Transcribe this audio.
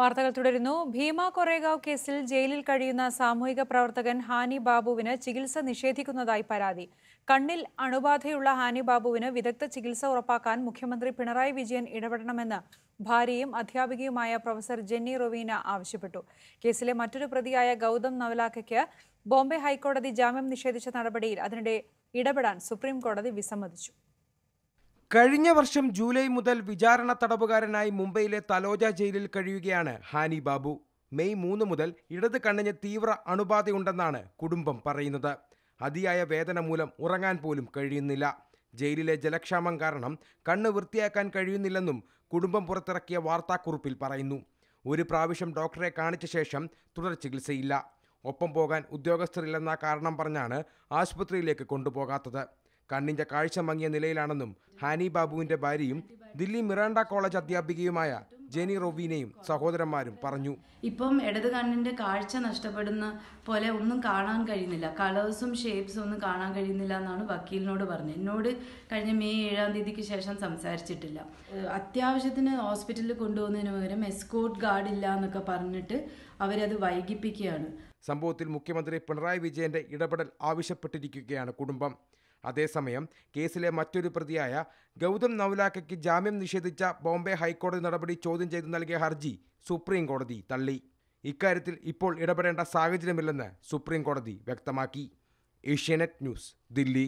വാർത്തകൾ തുടരുന്നു ഭീമ കൊറേഗാവ് കേസിൽ ജയിലിൽ കഴിയുന്ന സാമൂഹിക പ്രവർത്തകൻ ഹാനി ബാബുവിന് ചികിത്സ നിഷേധിക്കുന്നതായി പരാതി കണ്ണിൽ അണുബാധയുള്ള ഹാനി ബാബുവിന് വിദഗ്ധ ചികിത്സ ഉറപ്പാക്കാൻ മുഖ്യമന്ത്രി പിണറായി വിജയൻ ഇടപെടണമെന്ന് ഭാര്യയും അധ്യാപികയുമായ പ്രൊഫസർ ജെന്നി റൊവീന ആവശ്യപ്പെട്ടു കേസിലെ മറ്റൊരു പ്രതിയായ ഗൗതം നവലാക്കയ്ക്ക് ബോംബെ ഹൈക്കോടതി ജാമ്യം നിഷേധിച്ച നടപടിയിൽ അതിനിടെ ഇടപെടാൻ സുപ്രീം കോടതി വിസമ്മതിച്ചു കഴിഞ്ഞ വർഷം ജൂലൈ മുതൽ വിചാരണ തടവുകാരനായി മുംബൈയിലെ തലോജ ജയിലിൽ കഴിയുകയാണ് ഹാനി ബാബു മെയ് മൂന്ന് മുതൽ ഇടത് കണ്ണിന് തീവ്ര അണുബാധയുണ്ടെന്നാണ് കുടുംബം പറയുന്നത് അതിയായ വേദന മൂലം ഉറങ്ങാൻ പോലും കഴിയുന്നില്ല ജയിലിലെ ജലക്ഷാമം കാരണം കണ്ണ് വൃത്തിയാക്കാൻ കഴിയുന്നില്ലെന്നും കുടുംബം പുറത്തിറക്കിയ വാർത്താക്കുറിപ്പിൽ പറയുന്നു ഒരു പ്രാവശ്യം ഡോക്ടറെ കാണിച്ച ശേഷം തുടർ ചികിത്സയില്ല ഒപ്പം പോകാൻ ഉദ്യോഗസ്ഥരില്ലെന്ന കാരണം പറഞ്ഞാണ് ആശുപത്രിയിലേക്ക് കൊണ്ടുപോകാത്തത് കണ്ണിന്റെ കാഴ്ച മങ്ങിയ നിലയിലാണെന്നും ഹാനി ബാബുവിന്റെ ഭാര്യയും ദില്ലി മിറാണ്ട കോളേജ് അധ്യാപികയുമായ ജെനി റോവീനയും സഹോദരന്മാരും പറഞ്ഞു ഇപ്പം ഇടത് കണ്ണിന്റെ കാഴ്ച നഷ്ടപ്പെടുന്ന പോലെ ഒന്നും കാണാൻ കഴിയുന്നില്ല കളേഴ്സും ഷേപ്സും ഒന്നും കാണാൻ കഴിയുന്നില്ല എന്നാണ് വക്കീലിനോട് പറഞ്ഞത് എന്നോട് കഴിഞ്ഞ മെയ് ഏഴാം തീയതിക്ക് ശേഷം സംസാരിച്ചിട്ടില്ല അത്യാവശ്യത്തിന് ഹോസ്പിറ്റലിൽ കൊണ്ടുപോകുന്നതിന് പകരം എസ്കോട്ട് ഗാർഡ് ഇല്ല എന്നൊക്കെ പറഞ്ഞിട്ട് അവരത് വൈകിപ്പിക്കുകയാണ് സംഭവത്തിൽ മുഖ്യമന്ത്രി പിണറായി വിജയന്റെ ഇടപെടൽ ആവശ്യപ്പെട്ടിരിക്കുകയാണ് കുടുംബം അതേസമയം കേസിലെ മറ്റൊരു പ്രതിയായ ഗൗതം നവലാക്കയ്ക്ക് ജാമ്യം നിഷേധിച്ച ബോംബെ ഹൈക്കോടതി നടപടി ചോദ്യം ചെയ്ത് നൽകിയ ഹർജി സുപ്രീം കോടതി തള്ളി ഇക്കാര്യത്തിൽ ഇപ്പോൾ ഇടപെടേണ്ട സാഹചര്യമില്ലെന്ന് സുപ്രീം കോടതി വ്യക്തമാക്കി ഏഷ്യാനെറ്റ് ന്യൂസ് ദില്ലി